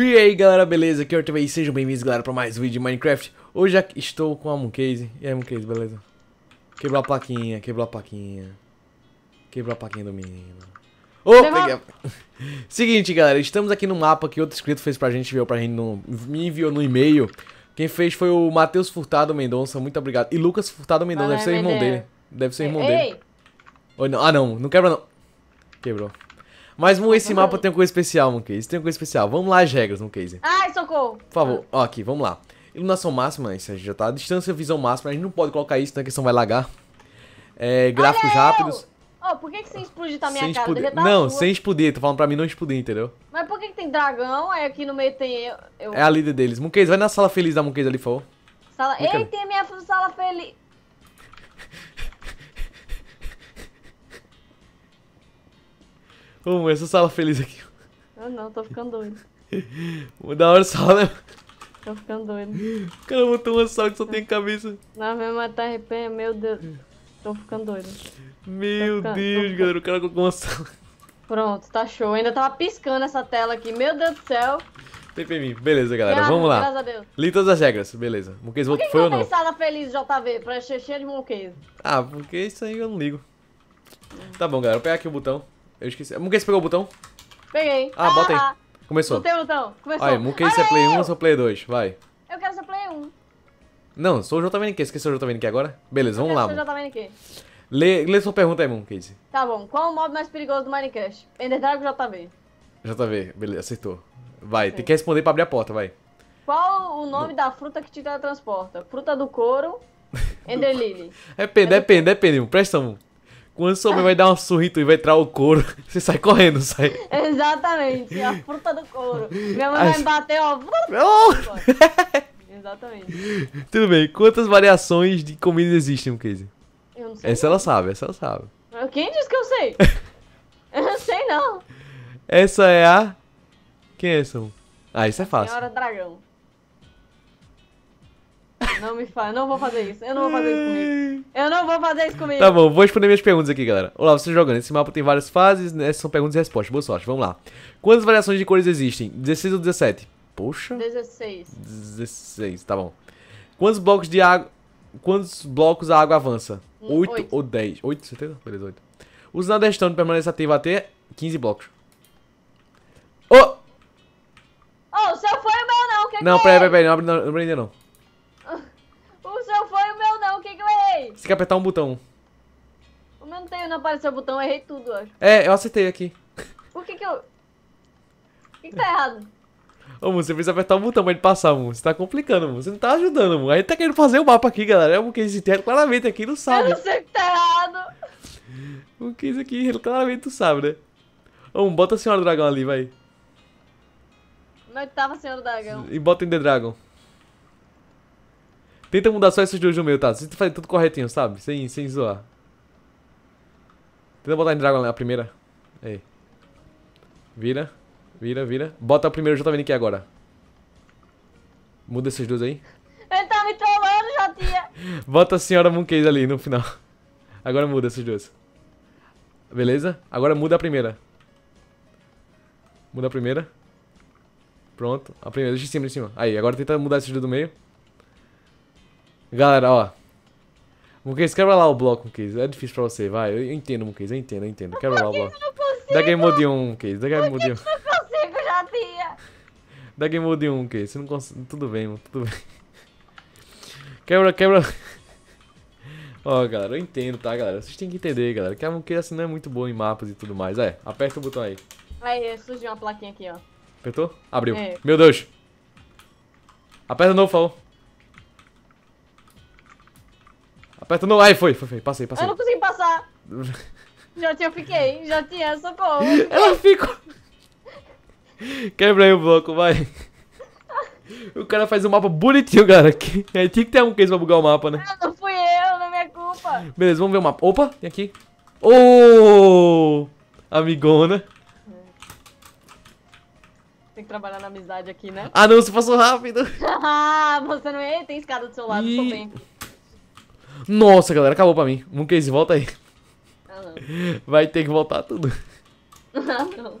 E aí galera, beleza? Aqui é o TV e sejam bem-vindos galera para mais um vídeo de Minecraft Hoje estou com a Mooncase E aí Mooncase, beleza? Quebrou a plaquinha, quebrou a plaquinha Quebrou a plaquinha do menino Ô, oh, peguei a... Seguinte galera, estamos aqui no mapa que outro inscrito fez pra gente, viu, pra gente no... me enviou no e-mail Quem fez foi o Matheus Furtado Mendonça, muito obrigado E Lucas Furtado Mendonça, deve ser irmão dele Deve ser irmão ei, dele ei. não, Ah não, não quebra não Quebrou mas mano, esse mapa tem uma coisa especial, Moncase. Tem uma coisa especial. Vamos lá as regras, Moncase. Ai, socorro. Por favor. Ó, aqui, vamos lá. Iluminação máxima, isso a gente já tá. Distância, visão máxima. A gente não pode colocar isso, né? Que senão vai lagar. É, gráficos Olha rápidos. Eu! Oh, por que, que você explode tá minha sem cara? Tá não, sem explodir, tô falando pra mim não explodir, entendeu? Mas por que, que tem dragão? Aí aqui no meio tem eu. É a líder deles. Monkeys, vai na sala feliz da Monkeys ali, por favor. Sala... Ei, tem a minha sala feliz. Vamos, essa sala feliz aqui. Ah não, tô ficando doido. da hora sala, né? Tô ficando doido. O cara botou uma sala que só tem cabeça. Não, vai matar tá arrepenha, meu Deus. Tô ficando doido. Meu ficando, Deus, ficando... galera, o cara colocou uma sala. Pronto, tá show. Ainda tava piscando essa tela aqui. Meu Deus do céu. Tem em mim. Beleza, galera. Vamos lá. Graças a Deus. Li todas as regras. Beleza. Monquês voltou, foi ou não? Por que sala feliz, JV? Pra cheia de monquês. Ah, porque isso aí eu não ligo. Tá bom, galera. Vou pegar aqui o botão. Eu esqueci. É, Muquei, você pegou o botão? Peguei. Ah, ah bota aí. Ah, Começou. Botei o botão. Começou. Aí, Muquei, você é Play 1 ou você Play 2? Vai. Eu quero ser Play 1. Não, sou o JVNQ. Esqueceu o JVNQ agora? Beleza, vamos lá. Sou o JVNQ. Lê, lê sua pergunta aí, Monkey. Tá bom. Qual o mob mais perigoso do Minecraft? Ender Dragon JV. JV, beleza, acertou. Vai, Sim. tem que responder pra abrir a porta, vai. Qual o nome do... da fruta que te transporta? Fruta do couro, Ender Lily. Depende, depende, depende. Presta atenção. Quando sua mãe vai dar um surrito e vai entrar o couro, você sai correndo, sai. Exatamente, a fruta do couro. Minha mãe As... vai me bater, ó. Oh! Exatamente. Tudo bem, quantas variações de comida existem, Casey? Eu não sei. Essa ela sabe, essa ela sabe. Quem disse que eu sei? eu não sei, não. Essa é a. Quem é essa? Ah, isso é fácil. Senhora Dragão. Não me fala, não vou fazer isso. Eu não vou fazer isso comigo. Eu não vou fazer isso comigo. Tá bom, vou responder minhas perguntas aqui, galera. Olá, você jogando. Né? Esse mapa tem várias fases, né? São perguntas e respostas. Boa sorte, vamos lá. Quantas variações de cores existem? 16 ou 17? Poxa. 16. 16, tá bom. Quantos blocos de água. Quantos blocos a água avança? 8, ou 10? 8, certeza? Beleza, 8. Os nordestanos permanecem ativos até 15 blocos. Oh! Oh, o seu foi o meu não, O que é Não, peraí, é? peraí, peraí, não abre ainda não. tem que apertar um botão. O meu não tem, não apareceu o botão, eu errei tudo, eu acho. É, eu acertei aqui. Por que que eu... O que, que tá errado? Ô, você precisa apertar um botão pra ele passar, mano. Você tá complicando, mano. Você não tá ajudando, mano. A gente tá querendo fazer o mapa aqui, galera. É o que esse terra claramente aqui não sabe. Eu não sei o que tá errado. O que isso aqui, ele claramente tu sabe, né? Ô, bota a Senhora Dragão ali, vai. Não tava Senhora Dragão. E bota em The Dragon. Tenta mudar só esses dois no meio, tá? Tenta fazer tudo corretinho, sabe? Sem, sem zoar. Tenta botar em Dragon a primeira. Aí. Vira. Vira, vira. Bota o primeiro JVN aqui agora. Muda esses dois aí. Ele tá me trolando, Jotinha. Bota a senhora Mooncase ali no final. Agora muda esses dois. Beleza? Agora muda a primeira. Muda a primeira. Pronto. A primeira. Deixa em cima, de cima. Aí, agora tenta mudar esses dois do meio. Galera, ó. Muquês, quebra lá o bloco, Muquês. É difícil pra você, vai. Eu entendo, Muquês, eu entendo, eu entendo. Quebra lá o bloco. Da game mode 1, Muquês. Dá game mode 1. Eu não consigo, já tinha. Dá game mode 1, Muquês. Você não consegue... Tudo bem, mano, tudo bem. Quebra, quebra... Ó, oh, galera, eu entendo, tá, galera? Vocês têm que entender, galera, que a Muqueira assim não é muito boa em mapas e tudo mais. É, aperta o botão aí. Aí, surgiu uma plaquinha aqui, ó. Apertou? Abriu. É. Meu Deus. Aperta de novo, falou. Aperta no. Ai, foi, foi, foi. Passei, passei. Eu não consegui passar. já tinha, eu fiquei. Já tinha, socorro. Ela ficou. Quebrei o bloco, vai. O cara faz um mapa bonitinho, cara. Aí é, tinha que ter um case pra bugar o mapa, né? Ah, não fui eu, não é minha culpa. Beleza, vamos ver o mapa. Opa, tem aqui. Oh, amigona. Tem que trabalhar na amizade aqui, né? Ah, não, você passou rápido. Ah, você não é? Tem escada do seu lado, e... tô bem. Nossa, galera, acabou pra mim. Mooncase, volta aí. Ah, Vai ter que voltar tudo. Ah, não.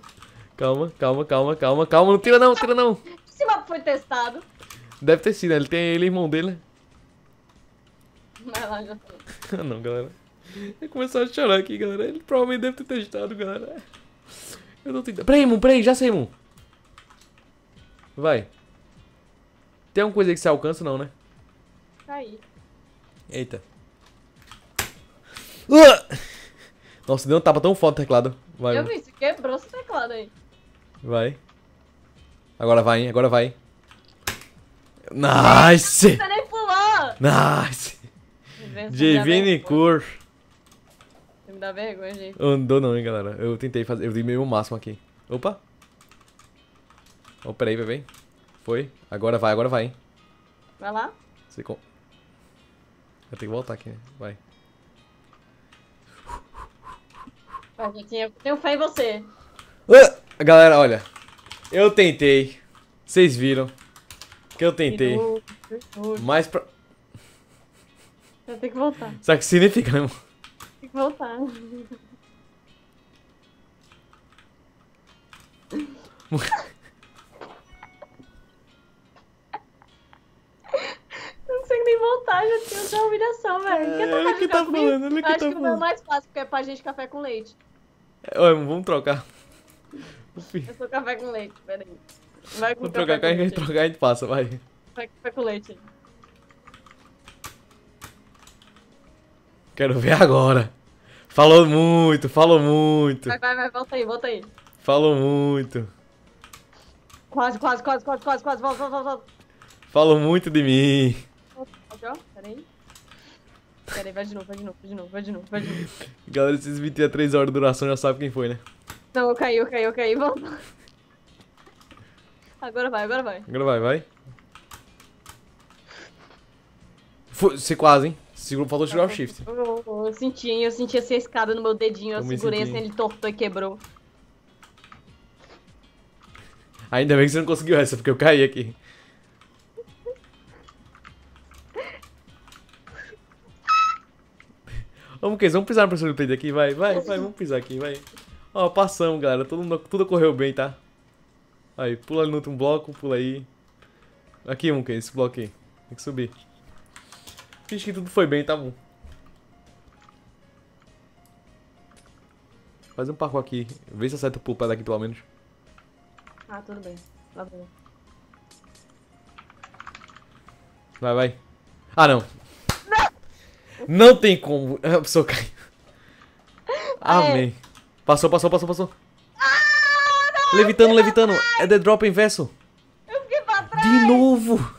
Calma, calma, calma, calma, calma. Não tira não, tira não. Esse mapa foi testado. Deve ter sido, né? Ele tem ele e é irmão dele, né? Vai lá, já Ah, não, galera. Ele começou a chorar aqui, galera. Ele provavelmente deve ter testado, galera. Eu não tenho. Peraí, Moon, peraí, já sei, Moon. Vai. Tem alguma coisa aí que você alcança, não, né? Tá aí. Eita. Uh! Nossa, deu um tapa tão foda o teclado. Vai, eu vi, você quebrou esse teclado aí. Vai. Agora vai, hein? Agora vai. Hein? Nice! Você nem pulou! Nice! Divine Cur. Você me dá vergonha, gente. Andou não, hein, galera. Eu tentei fazer, eu dei meio máximo aqui. Opa! Oh, peraí, bebê. Foi. Agora vai, agora vai, hein. Vai lá. Você com... Eu tenho que voltar aqui, né? Vai. eu tenho fé em você. Uh, galera, olha. Eu tentei. Vocês viram. Que eu tentei. Virou, virou. Mas pra... Eu que voltar. Sabe o que significa, né? Tem que voltar. Não sei nem voltar, já tinha já humilhação, velho. É, que tá falando? Comigo? que tá Acho tá que o meu é mais fácil, porque é pra gente café com leite. Vamos trocar. Eu sou café com leite, peraí. Vai com Vamos trocar, a gente trocar a gente passa, vai. Vai café com leite. Quero ver agora. Falou muito, falou muito. Vai, vai, vai, volta aí, volta aí. Falou muito. Quase, quase, quase, quase, quase, quase, volta, volta, volta. Falou muito de mim. Peraí. Peraí, vai de novo, vai de novo, vai de novo, vai de novo, vai de novo. Galera, esses 23 horas de duração já sabe quem foi, né? Não, eu caí, eu caí, eu caí, vamos. Agora vai, agora vai. Agora vai, vai. você quase, hein? Segurou, faltou tirar o shift. Eu, eu, eu, senti, eu senti essa escada no meu dedinho, eu, eu segurei assim, ele tortou e quebrou. Ainda bem que você não conseguiu essa, porque eu caí aqui. Vamos, Case, vamos pisar pressão de Euclides aqui, vai, vai, vai, vamos pisar aqui, vai. Ó, passamos, galera. Tudo, tudo correu bem, tá? Aí, pula ali no outro bloco, pula aí. Aqui, um esse bloco aí. Tem que subir. Finge que tudo foi bem, tá bom. Faz um parkour aqui. Vê se acerta o pulo daqui, pelo menos. Ah, tudo bem. Lá tá vou. Vai, vai. Ah, não. Não tem como. A pessoa caiu. É. Amém. Passou, passou, passou, passou. Ah, não, levitando, levitando. É The Drop Inverso. Eu fiquei pra trás. De novo.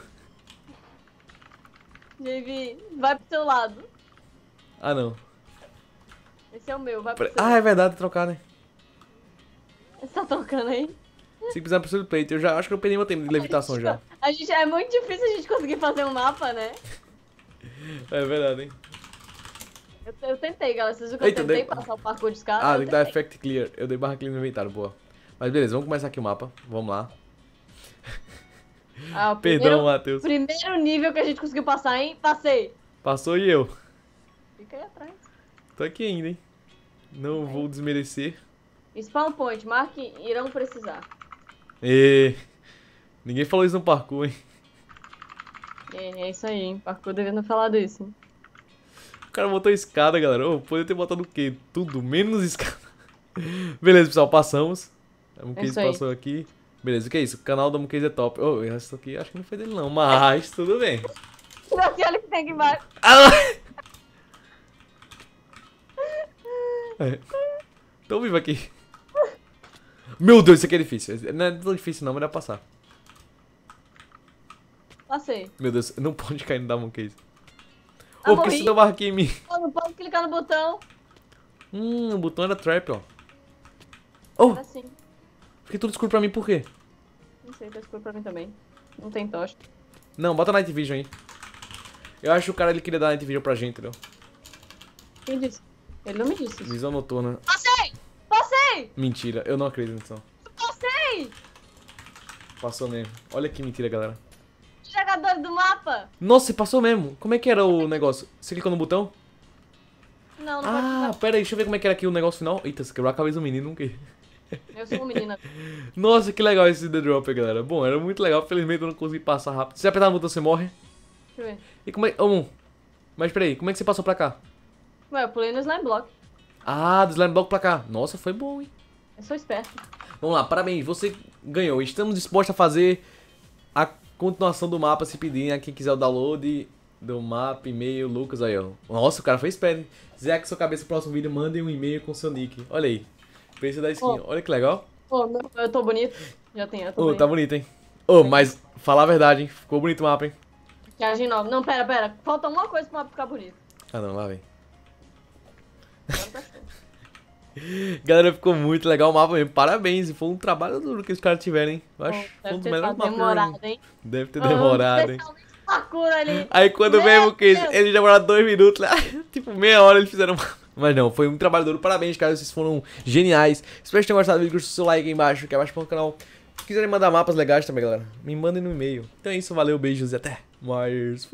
Davi, vai pro seu lado. Ah, não. Esse é o meu, vai pro seu Ah, é verdade, trocar, né? Você tá trocando aí? Se precisar pro plate, eu já acho que eu perdi meu tempo de levitação a gente, já. A gente, é muito difícil a gente conseguir fazer um mapa, né? É verdade, hein? Eu, eu tentei, galera. Vocês viram que Eita, eu tentei dei... passar o parkour de escada? Ah, tem que dar effect clear. Eu dei barra clear no inventário, boa. Mas beleza, vamos começar aqui o mapa. Vamos lá. Ah, primeiro, Perdão, Matheus. Primeiro nível que a gente conseguiu passar, hein? Passei. Passou e eu. Fica aí atrás. Tô aqui ainda, hein? Não é. vou desmerecer. Spawn point, marque, irão precisar. E... Ninguém falou isso no parkour, hein? É, é isso aí, hein? Parkour devendo falar disso. O cara botou escada, galera. Oh, poderia ter botado o quê? Tudo, menos escada. Beleza, pessoal, passamos. A Muquês é passou aqui. Beleza, o que é isso? O canal da Muquês é top. Oh, essa aqui acho que não foi dele não, mas tudo bem. Aqui olha o que tem aqui embaixo. Ah, é. Tô vivo aqui. Meu Deus, isso aqui é difícil. Não é tão difícil não, mas dá pra passar. Passei. Meu Deus, não pode cair no Damon Case. Ô, tá por que você deu barra em mim? Oh, não posso clicar no botão. Hum, o botão era trap, ó. Oh! Era assim. Fiquei tudo escuro pra mim, por quê? Não sei, tá escuro pra mim também. Não tem tocha. Não, bota Night Vision aí. Eu acho que o cara ele queria dar Night Vision pra gente, entendeu? Quem disse? Ele não me disse isso. Visão noturna. Passei! Passei! Mentira, eu não acredito nisso. Passei! Passou mesmo. Olha que mentira, galera. Jogador do mapa. Nossa, você passou mesmo. Como é que era o negócio? Você clicou no botão? Não, não Ah, pode... pera aí, deixa eu ver como é que era aqui o negócio final. Eita, você quebrou a cabeça do menino, não que... Eu sou uma menina. Nossa, que legal esse The Dropper, galera. Bom, era muito legal. Felizmente eu não consegui passar rápido. Se apertar no botão, você morre. Deixa eu ver. E como é... Um. Mas peraí, como é que você passou pra cá? Ué, eu pulei no slime block. Ah, do slime block pra cá. Nossa, foi bom, hein? Eu sou esperto. Vamos lá, parabéns. Você ganhou. Estamos dispostos a fazer Continuação do mapa se pedir, a Quem quiser o download do mapa, e-mail, Lucas, aí, ó. Nossa, o cara foi esperto, hein? Zé, que sua cabeça no próximo vídeo, mandem um e-mail com seu nick. Olha aí. Preço da skin. Oh. Olha que legal. Ô, eu tô bonito. Já tem, eu tô Ô, oh, tá bonito, hein? Ô, oh, mas falar a verdade, hein? Ficou bonito o mapa, hein? Maquiagem nova. Não, pera, pera. Falta uma coisa pro mapa ficar bonito. Ah, não, lá vem. Galera, ficou muito legal o mapa mesmo. Parabéns. Foi um trabalho duro que os caras tiveram, hein? Eu acho Bom, um dos melhores mapas. Deve ter demorado, hein? Deve ter demorado, hein? Aí quando veio o Cris, ele demorou dois minutos, né? tipo meia hora eles fizeram Mas não, foi um trabalho duro. Parabéns, cara. Vocês foram geniais. Espero que tenham gostado do vídeo. Curte o seu like aí embaixo, que é abaixo pro canal. Se quiserem mandar mapas legais também, galera, me mandem no e-mail. Então é isso, valeu, beijos e até mais.